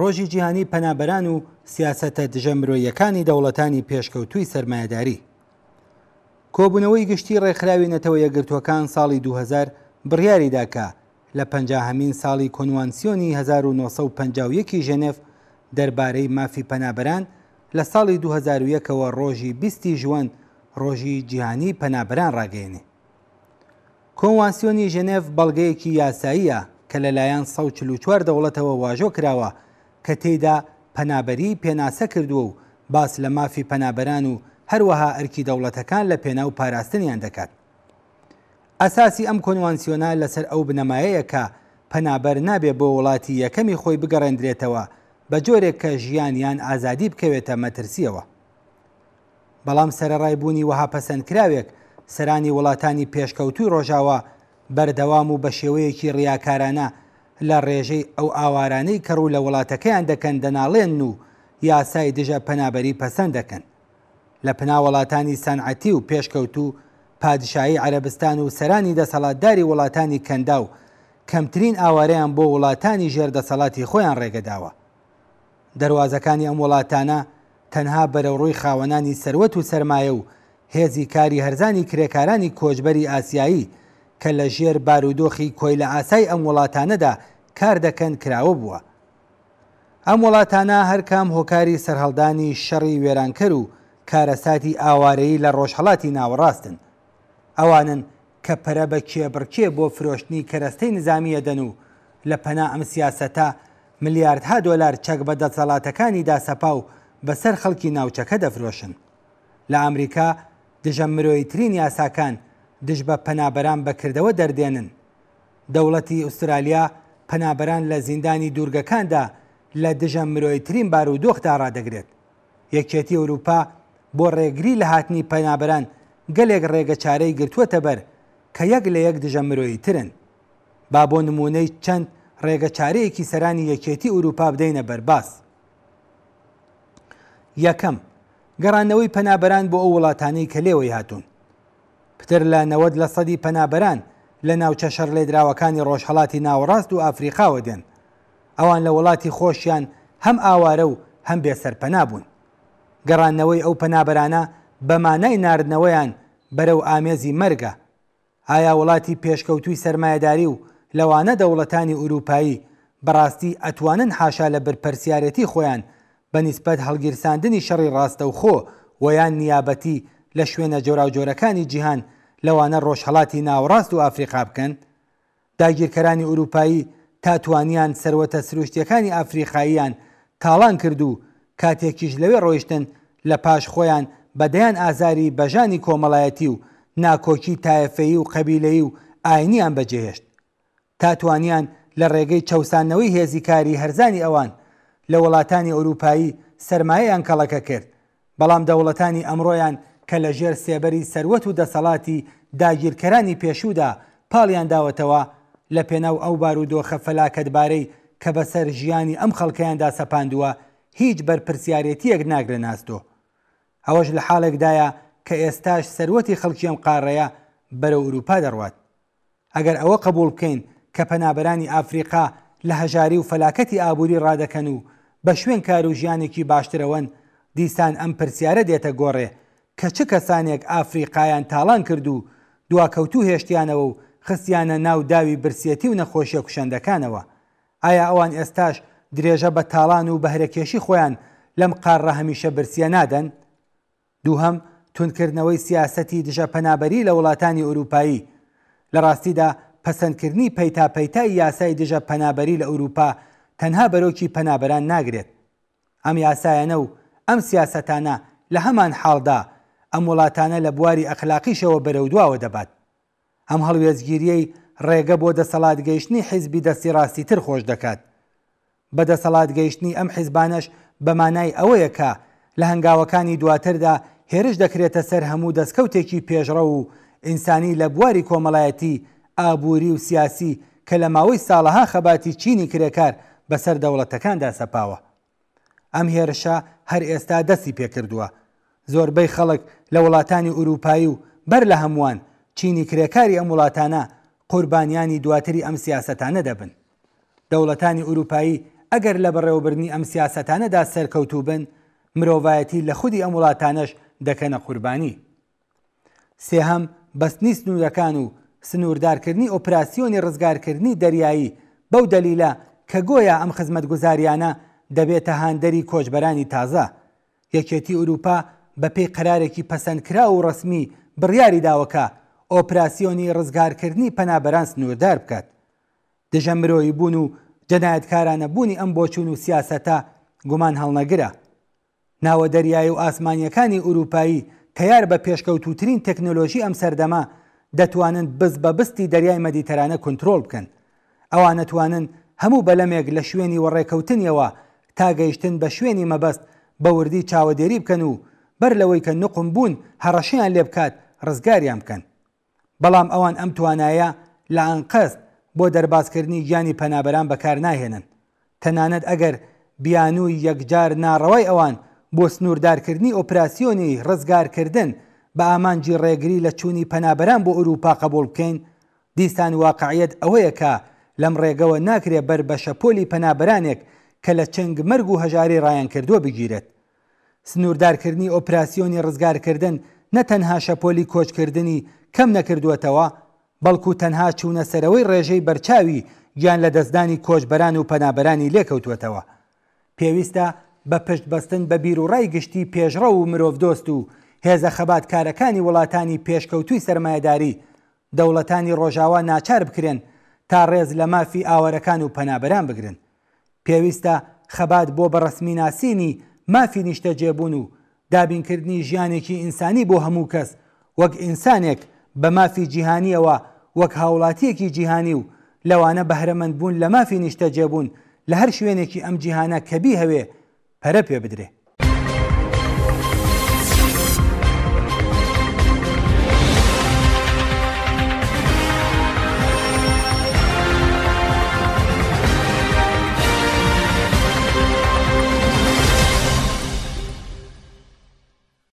ڕۆژی جیهانی پەنابەران و سیاسەتە دژە مرۆیەکانی دەوڵەتانی پێشکەوتوی سەرمایهداری. کۆبوونەوەی گشتی ڕێکخراوی نەتەوە یەگرتوەکان ساڵی 2000 بڕیاری داکە لە پەنجاهمین ساڵی کۆنوانسیۆنی 1950 ژەنێف دەربارەی مافی پەنابەران لە ساڵی 2001ەوە ڕۆژی بیستی ژوان ڕۆژی جیهانی پەنابەران ڕاگەێنێ. کۆنوانسیۆنی ژەنێف بەڵگەیەکی یاساییە کە لەلایەن 1940 دەوڵەتەوە واژۆ کراوە کە تێدا پەنابەری پێناسە کردووە و باس لە مافی پەنابەران و هەروەها ئەرکی دەوڵەتەکان لە پێناو پاراستنیان دەکات. ئەساسی ئەم کۆنوانسیۆنا لەسەر ئەو بنەمایەیە کە پەنابەر نابێ بۆ وڵاتی یەکەمی خۆی بگەڕێندرێتەوە بە جۆرێک کە ژیانیان ئازادی بکەوێتە مەترسیەوە. بەڵام سەرڕایبوونی وەها پەسەندکراوێک سەرانی وڵاتانی پێشکەوتوی ڕۆژاوە بەردەوام و بە شێوەیەکی ڕیاکارانە لە ڕێژەی ئەو ئاوارانەی کەڕوو لە وڵاتەکەیان دەکەن دەناڵێن و یاسای دژە پەنابەری پەسەند دەکەن لە پناوەڵاتانی سانعەتی و پێشکەوت و پادشایی عەربستان و سەرانی دەسەڵاتداری وڵاتانی کەندا و کەمترین ئاوارەیان بۆ وڵاتانی ژێردەسەڵاتی خۆیان ڕێگەداوە دەواازەکانی ئەم وڵاتانە تەنها بەرەوڕووی خاوەنانی سەروەت و سرمایە و هێزی کاری هەرزانی کرێکارانی کۆچبەری ئاسیایی کە لە ژێر بارودۆخی کۆی لە ئاسای ئەم وڵاتانەدا کار دەکەن کراوە بووە. ئەم وڵاتانە هەرکام هۆکاری سەرهەڵدانی شەڕی وێرانکەر و کارەساتی ئاوارەی لە ڕۆژهڵاتی ناوەڕاستن. ئەوانن کە پەرە بە کێبڕکێ بۆ فرۆشتنی کەرەستەی نظامیە دەن و لە پەنا ئەم سیاسەتا ملیاردها دۆلار چەک بە دەسەڵاتەکانی داسەپا و بەسەر خەڵکی ناوچەکە دەفرۆشن. لە ئەمریکا دژە مرۆیترین یاساکان دش بە پەنابەران بەکردەوە دەردێنن دەوڵەتی ئوسترالیا پەنابەران لە زیندانی دوورگەکاندا لە دژە مرۆیترین بار و دۆخدا ڕدەگرێت یەکێتی ئەوروپا بۆ ڕێگری لە هاتنی پەنابەران گەلێک ڕێگە چارەی گرتووەتە بەر کە یەک لە یەک دژە مرۆیترن با بۆ نمونەی چەند ڕێگە چارەیەکی سەرانی یەکێتی ئوروپا بدەینە بەرباس یەکەم گەڕانەوەی پەنابەران بۆ ئەو وڵاتانەی کە لێوەی هاتوون پتر لە نەوەد لە سەدی پەنابەران لە ناوچە شەر لێدراوەکانی ڕۆژهڵاتی ناوەڕاست و ئافریقاوە دێن ئەوان لە وڵاتی خۆشیان هەم ئاوارە و هەم بێسەر پەنابوون گەڕانەوەی ئەو پەنابەرانە بەمانای نردنەوەیان بەرەو ئامێزی مەرگە ئایا وڵاتی پێشکەوتوی سرمایهداری و لەوانە دەوڵەتانی ئوروپایی بەڕاستی ئەتوانن حاشا لە برپەرسیارەتی خۆیان بە نیسبەت هەڵگیرساندنی شەڕی ڕاستە و خۆ ویان نیابەتی لە شوێنە جۆرا جۆرەکانی جیهان لەوانە ڕۆژهڵاتی ناوەڕاست و ئافریقا بکەن داگیرکەرانی ئوروپایی تاتوانیان سەروەتە سروشتیەکانی ئافریقاییان تاڵان کرد و کاتێکیش لەوێ ڕۆیشتن لە پاش خۆیان بەدەیان ئازاری بەژانی کۆمەڵایەتی و ناکۆکی تایفەیی و قەبیلەی و ئاینیان بەجێهێشت تاتوانیان لە ڕێگەی چاوسانەوەی هێزیکاری هەرزانی ئەوان لە وڵاتانی ئەوروپایی سرمایەیان کەڵەکە کرد بەڵام دەوڵەتانی ئەمڕۆیان کە لە ژێر سێبەری سەروەت و دەسەڵاتی داگیرکەرانی پێشودا پاڵیان داوەتەوە لە پێناو ئەو بارودۆخە فەلاکەتبارەی کە بەسەر ژیانی ئەم خەڵکەیاندا سەپاندووە هیچ بەرپسیارەتیەک ناگرە ناستۆ ئەوەش لە حالێکدایە کە ئێستاش سەروەتی خەڵکیەم قارڕەیە بەرە ئوروپا دەڕوات ئەگەر ئەوە قبول بکەین کە پەنابەرانی ئافریقا لە هەژاری و فەلاکەتی ئابووری ڕادەکەن و بە شوێن کار و ژیانێکی باشترەوەن دیسان ئەم پرسیارە دێتە گۆڕێ کە چ کەسانێک ئافریقایان تاڵان کرد و دواکەوتو هێشتیانەوە و خستیانە ناو داوی برسێتی و نەخۆشیە کوشندەکانەوە ئایا ئەوان ئێستاش درێژە بە تاڵان و بەهرەکێشی خۆیان لەم قارڕە هەمیشە برسیە نادەن دووهم تونکردنەوەی سیاسەتی دژە پەنابەری لە وڵاتانی ئەوروپایی لە ڕاستیدا پەسەندکردنی پەیتا پەیتای یاسای دژە پەنابەری لە ئەوروپا تەنها بەرۆکی پەنابەران ناگرێت ئەم یاسایەنە و ئەم سیاسەتانە لە هەمان حاڵدا ئەم وڵاتانە لە بواری ئەخلاقیشەوە بەرەودواوە دەبات ئەم هەڵوێزگیریەی ڕێگە بۆ دەسەڵات گەیشتنی حیزبی دەستی ڕاستی تر خۆش دەکات بەدەسەڵات گەیشتنی ئەم حیزبانەش بەمانای ئەوەیە کە لە هەنگاوەکانی دواتردا هێرش دەکرێتە سەر هەموو دەستکەوتێکی پێشڕە و ئینسانی لە بواری کۆمەڵایەتی ئابووری و سیاسی کە لە ماوەی ساڵەها خەباتی چینی کرێکار بەسەر دەوڵەتەکاندا سەپاوە. ئەم هێرشە هەر ئێستا دەستی پێکردووە زۆربەی خەڵک لە وڵاتانی ئوروپایی و بەر لە هەمووان چینی کرێکاری ئەم وڵاتانە قوربانیانی دواتری ئەم سیاستانە دەبن دەوڵەتانی ئوروپایی ئەگەر لە بەڕێوەبرنی ئەم سیاستانەدا سەرکەوتوو بن مرۆڤایەتی لە خودی ئەم وڵاتانەش دەکەنە قوربانی سێهەم بەستنی سنوورەکان و سنووردارکردنی ئۆپراسیۆنی ڕزگارکردنی دەریایی بەو دەلیلە کە گۆیە ئەم خزمەت گوزاریانە دەبێتە هاندەری کۆچبەرانی تازە یەکێتی ئوروپا بە پێی قرارێکی پەسەندکرا و ڕسمی بڕیاری داوەکە ئۆپراسیۆنی ڕزگارکردنی پەنابەران سنووردار بکات دژە مرۆیی بوون و جەنایەتکارانە بوونی ئەم بۆچون و سیاسەتە گومان هەڵنەگرە ناوە دەریایی و ئاسمانیەکانی ئوروپایی کە یار بە پێشکەوتوترین تەکنۆلۆژی ئەم سەردەما دەتوانن بز بە بستی دەریای مەدیتەرانە کنترۆل بکەن ئەوان نتوانن هەموو بەلەمێک لە شوێنی وەڕێکەوتنیەوە تاگەیشتن بە شوێنی مەبەست بە وردی چاوەدێری بکەن و بەر لەوەی کە نقم بوون هەڕەشیان لێ بکات ڕزگاریان بکەن بەڵام ئەوان ئەم توانایە لە ئەنقەست بۆ دەربازکردنی گیانی پەنابەران بەکار ناهێنن تەنانەت ئەگەر بیانووی یەکجار ناڕەوای ئەوان بۆ سنووردارکردنی ئۆپراسیۆنی ڕزگارکردن بە ئامانجی ڕێگری لە چووی پەنابەران بۆ ئوروپا قبول بکەین دیسان واقعیت ئەوەیەکە لەم ڕێگەوە ناکرێت بەر بە شەپۆلی پەنابەرانێک کە لە چنگ مرگ و هەژاری ڕایان کردووە بگیرێت سنووردارکردنی ئۆپراسیۆنی ڕزگارکردن نە تەنها شەپۆلی کۆچکردنی کەم نەکردوێتەوە بەڵکو تەنها چوونەسەرەوەی ڕێژەی بەرچاوی گیان لە دەستدانی کۆچبەران و پەنابەرانی لێکەوتوێتەوە پێویستە بە پشت بەستن بە بیر و ڕای گشتی پێشڕە و مرۆڤ دۆست و هێزە خەبات کارەکانی وڵاتانی پێشکەوتوی سرمایهداری دەوڵەتانی ڕۆژاوا ناچار بکرێن تا ڕێز لە مافی ئاوەرەکان و پەنابەران بگرن پێویستە خەبات بۆ بەڕسمی ناسینی مافی نیشتە جێبوون و دابینکردنی ژیانێکی ئینسانی بۆ هەموو کەس وەک ئینسانێک بە مافی جیهانیەوە وەک هاوڵاتیەکی جیهانی و لەوانە بەهرەمەند بوون لە مافی نیشتە جێبوون لە هەر شوێنێکی ئەم جیهانە کەبی هەوێ پەرە پێ بدرێت